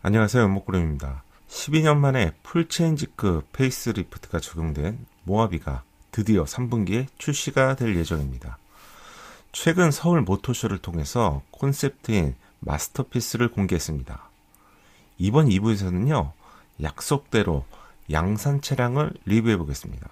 안녕하세요. 연목구름입니다. 12년 만에 풀체인지급 페이스리프트가 적용된 모아비가 드디어 3분기에 출시가 될 예정입니다. 최근 서울 모터쇼를 통해서 콘셉트인 마스터피스를 공개했습니다. 이번 2부에서는요, 약속대로 양산 차량을 리뷰해 보겠습니다.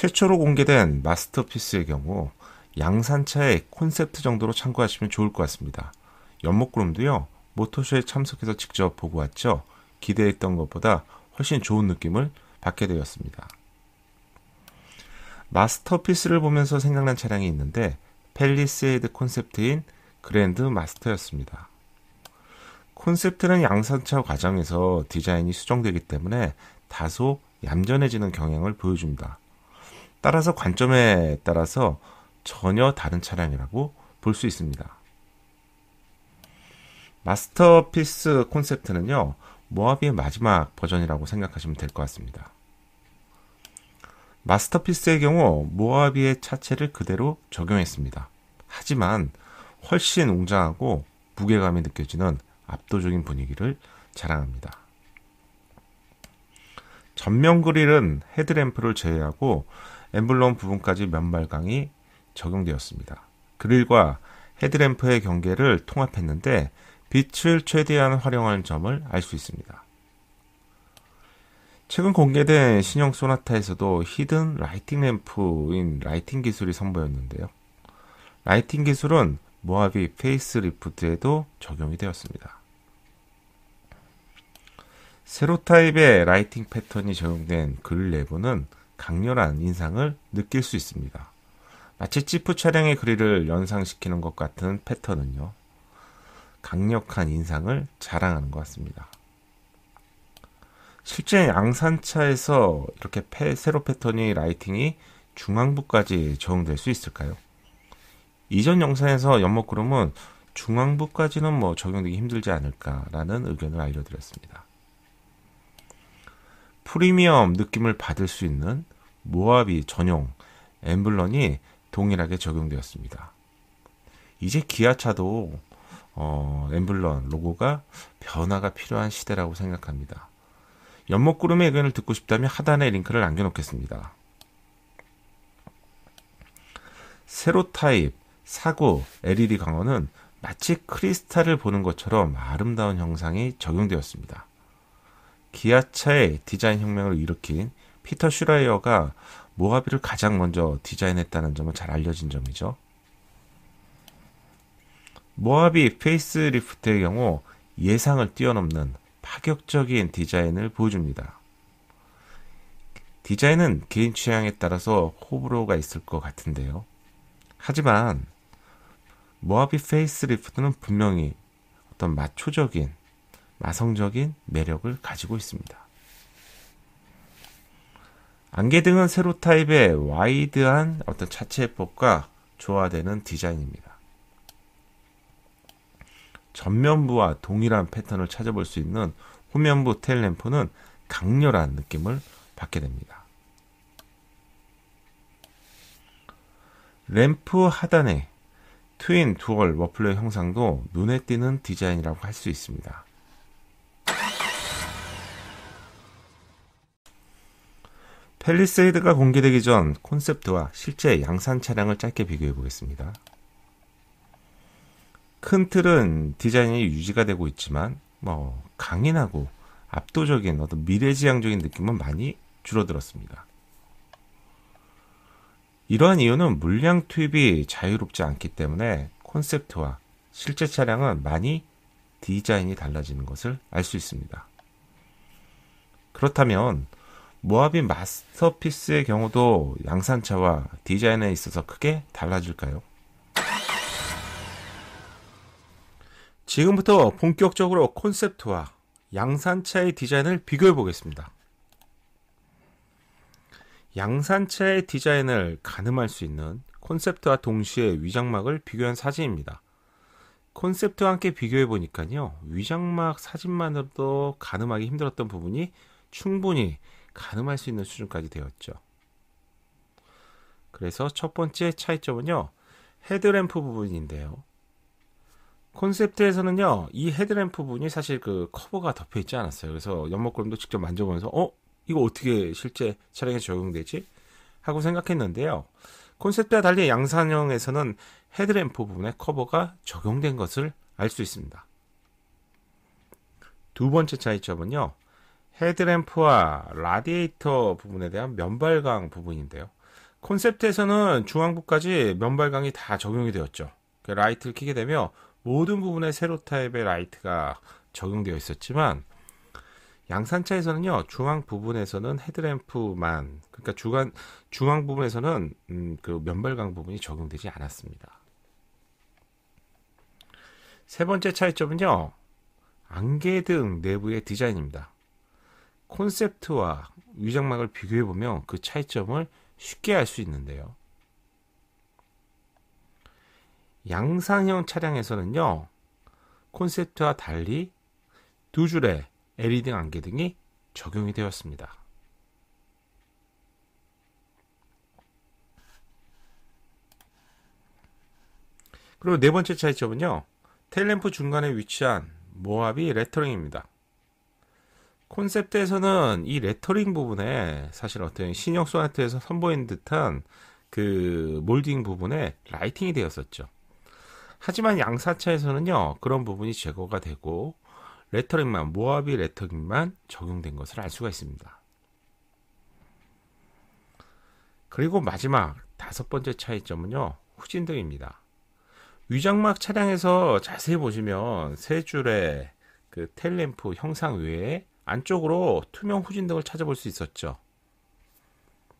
최초로 공개된 마스터피스의 경우 양산차의 콘셉트 정도로 참고하시면 좋을 것 같습니다. 연목구름도요, 모터쇼에 참석해서 직접 보고 왔죠. 기대했던 것보다 훨씬 좋은 느낌을 받게 되었습니다. 마스터피스를 보면서 생각난 차량이 있는데 펠리세이드 콘셉트인 그랜드 마스터였습니다. 콘셉트는 양산차 과정에서 디자인이 수정되기 때문에 다소 얌전해지는 경향을 보여줍니다. 따라서 관점에 따라서 전혀 다른 차량이라고 볼 수 있습니다. 마스터피스 콘셉트는요, 모하비의 마지막 버전이라고 생각하시면 될 것 같습니다. 마스터피스의 경우 모하비의 차체를 그대로 적용했습니다. 하지만 훨씬 웅장하고 무게감이 느껴지는 압도적인 분위기를 자랑합니다. 전면 그릴은 헤드램프를 제외하고 엠블럼 부분까지 면발광이 적용되었습니다. 그릴과 헤드램프의 경계를 통합했는데 빛을 최대한 활용하는 점을 알 수 있습니다. 최근 공개된 신형 소나타에서도 히든 라이팅 램프인 라이팅 기술이 선보였는데요. 라이팅 기술은 모하비 페이스 리프트에도 적용이 되었습니다. 세로 타입의 라이팅 패턴이 적용된 그릴 내부는 강렬한 인상을 느낄 수 있습니다. 마치 지프 차량의 그릴을 연상시키는 것 같은 패턴은요. 강력한 인상을 자랑하는 것 같습니다. 실제 양산차에서 이렇게 세로 패턴이 라이팅이 중앙부까지 적용될 수 있을까요? 이전 영상에서 연목구름은 중앙부까지는 뭐 적용되기 힘들지 않을까라는 의견을 알려드렸습니다. 프리미엄 느낌을 받을 수 있는 모아비 전용 엠블런이 동일하게 적용되었습니다. 이제 기아차도 어, 엠블런 로고가 변화가 필요한 시대라고 생각합니다. 연목구름의 의견을 듣고 싶다면 하단에 링크를 남겨놓겠습니다. 세로 타입 사고 LED 광원은 마치 크리스탈을 보는 것처럼 아름다운 형상이 적용되었습니다. 기아차의 디자인 혁명을 일으킨 피터 슈라이어가 모하비를 가장 먼저 디자인했다는 점은 잘 알려진 점이죠. 모하비 페이스리프트의 경우 예상을 뛰어넘는 파격적인 디자인을 보여줍니다. 디자인은 개인 취향에 따라서 호불호가 있을 것 같은데요. 하지만 모하비 페이스리프트는 분명히 어떤 마초적인 마성적인 매력을 가지고 있습니다. 안개 등은 세로 타입의 와이드한 어떤 차체법과 조화되는 디자인입니다. 전면부와 동일한 패턴을 찾아볼 수 있는 후면부 테일 램프는 강렬한 느낌을 받게 됩니다. 램프 하단에 트윈 두얼 워플러 형상도 눈에 띄는 디자인이라고 할 수 있습니다. 팰리세이드가 공개되기 전 콘셉트와 실제 양산 차량을 짧게 비교해 보겠습니다. 큰 틀은 디자인이 유지가 되고 있지만 뭐 강인하고 압도적인 어떤 미래지향적인 느낌은 많이 줄어들었습니다. 이러한 이유는 물량 투입이 자유롭지 않기 때문에 콘셉트와 실제 차량은 많이 디자인이 달라지는 것을 알 수 있습니다. 그렇다면 모하비 마스터피스의 경우도 양산차와 디자인에 있어서 크게 달라질까요? 지금부터 본격적으로 콘셉트와 양산차의 디자인을 비교해 보겠습니다. 양산차의 디자인을 가늠할 수 있는 콘셉트와 동시에 위장막을 비교한 사진입니다. 콘셉트와 함께 비교해 보니까요, 위장막 사진만으로도 가늠하기 힘들었던 부분이 충분히 가늠할 수 있는 수준까지 되었죠. 그래서 첫 번째 차이점은요. 헤드램프 부분인데요. 콘셉트에서는요. 이 헤드램프 부분이 사실 그 커버가 덮여 있지 않았어요. 그래서 연목구름도 직접 만져보면서 어? 이거 어떻게 실제 촬영에 적용되지? 하고 생각했는데요. 콘셉트와 달리 양산형에서는 헤드램프 부분에 커버가 적용된 것을 알 수 있습니다. 두 번째 차이점은요. 헤드램프와 라디에이터 부분에 대한 면발광 부분인데요. 콘셉트에서는 중앙부까지 면발광이 다 적용이 되었죠. 그러니까 라이트를 켜게 되며 모든 부분에 세로 타입의 라이트가 적용되어 있었지만 양산차에서는요 중앙 부분에서는 헤드램프만 그러니까 주간 중앙 부분에서는 음, 그 면발광 부분이 적용되지 않았습니다. 세 번째 차이점은요 안개등 내부의 디자인입니다. 콘셉트와 위장막을 비교해 보면 그 차이점을 쉽게 알 수 있는데요. 양산형 차량에서는요. 콘셉트와 달리 두 줄의 l e d 안개등이 적용이 되었습니다. 그리고 네 번째 차이점은요. 테일램프 중간에 위치한 모합이 레터링입니다. 콘셉트에서는 이 레터링 부분에 사실 어떤 신형 소나트에서 선보인 듯한 그 몰딩 부분에 라이팅이 되었었죠. 하지만 양사차에서는요 그런 부분이 제거가 되고 레터링만 모하비 레터링만 적용된 것을 알 수가 있습니다. 그리고 마지막 다섯 번째 차이점은요 후진등입니다. 위장막 차량에서 자세히 보시면 세 줄의 그 텔램프 형상 외에 안쪽으로 투명 후진등을 찾아볼 수 있었죠.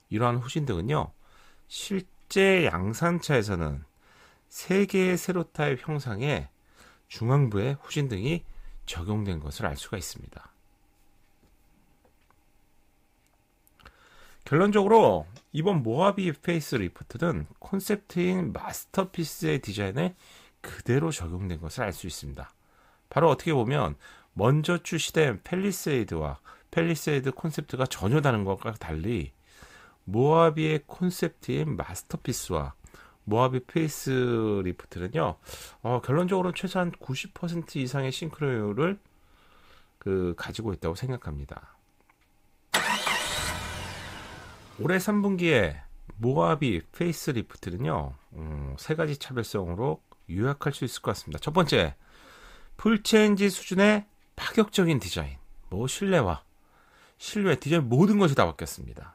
이러한 후진등은요. 실제 양산차에서는 3 개의 세로타입 형상에 중앙부에 후진등이 적용된 것을 알 수가 있습니다. 결론적으로 이번 모하비 페이스 리프트는 콘셉트인 마스터피스의 디자인에 그대로 적용된 것을 알 수 있습니다. 바로 어떻게 보면 먼저 출시된 펠리세이드와 펠리세이드 콘셉트가 전혀 다른 것과 달리 모아비의 콘셉트인 마스터피스와 모아비 페이스 리프트는요, 어, 결론적으로 최소한 90% 이상의 싱크로율을 그, 가지고 있다고 생각합니다. 올해 3분기에 모아비 페이스 리프트는요, 음, 세 가지 차별성으로 요약할 수 있을 것 같습니다. 첫 번째, 풀체인지 수준의 파격적인 디자인, 뭐 실내와 실외 디자인 모든 것이 다 바뀌었습니다.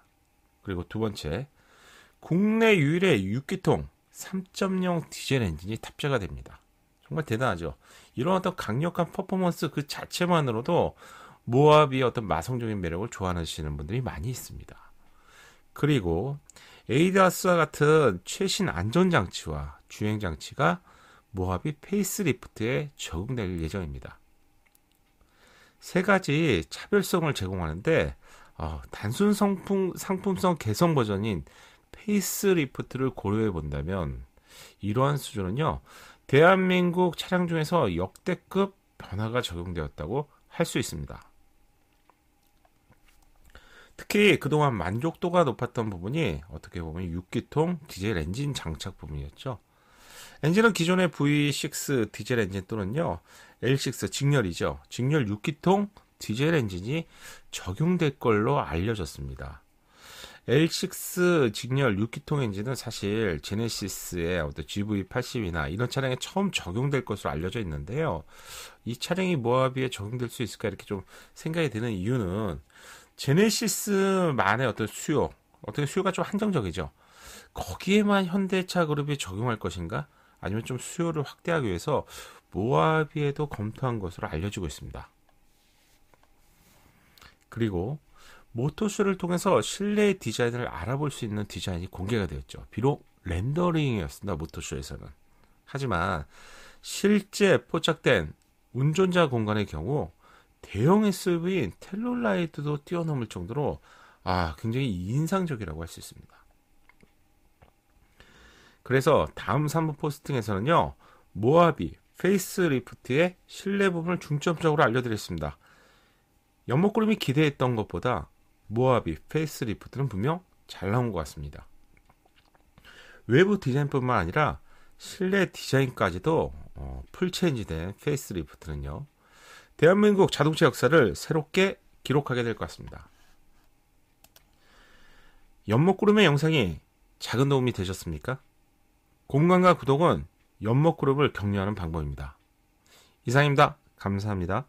그리고 두 번째, 국내 유일의 6기통 3.0 디젤 엔진이 탑재가 됩니다. 정말 대단하죠. 이런 어떤 강력한 퍼포먼스 그 자체만으로도 모압이 어떤 마성적인 매력을 좋아하시는 분들이 많이 있습니다. 그리고 에이다스와 드 같은 최신 안전장치와 주행장치가 모압이 페이스리프트에 적용될 예정입니다. 세 가지 차별성을 제공하는데 어, 단순 성품, 상품성 개선 버전인 페이스리프트를 고려해 본다면 이러한 수준은요 대한민국 차량 중에서 역대급 변화가 적용되었다고 할 수 있습니다. 특히 그동안 만족도가 높았던 부분이 어떻게 보면 6기통 디젤 엔진 장착 부분이었죠. 엔진은 기존의 V6 디젤 엔진 또는요, L6 직렬이죠. 직렬 6기통 디젤 엔진이 적용될 걸로 알려졌습니다. L6 직렬 6기통 엔진은 사실 제네시스의 어떤 GV80이나 이런 차량에 처음 적용될 것으로 알려져 있는데요. 이 차량이 모하비에 적용될 수 있을까 이렇게 좀 생각이 드는 이유는 제네시스만의 어떤 수요, 어떻게 수요가 좀 한정적이죠. 거기에만 현대차 그룹이 적용할 것인가? 아니면 좀 수요를 확대하기 위해서 모아비에도 검토한 것으로 알려지고 있습니다. 그리고 모토쇼를 통해서 실내 디자인을 알아볼 수 있는 디자인이 공개가 되었죠. 비록 렌더링이었습니다. 모토쇼에서는. 하지만 실제 포착된 운전자 공간의 경우 대형 SUV인 텔롤라이트도 뛰어넘을 정도로 아 굉장히 인상적이라고 할 수 있습니다. 그래서 다음 3부 포스팅에서는요. 모하비 페이스리프트의 실내 부분을 중점적으로 알려드렸습니다. 연목구름이 기대했던 것보다 모하비 페이스리프트는 분명 잘 나온 것 같습니다. 외부 디자인뿐만 아니라 실내 디자인까지도 어, 풀체인지된 페이스리프트는요. 대한민국 자동차 역사를 새롭게 기록하게 될 것 같습니다. 연목구름의 영상이 작은 도움이 되셨습니까? 공간과 구독은 연목그룹을 격려하는 방법입니다. 이상입니다. 감사합니다.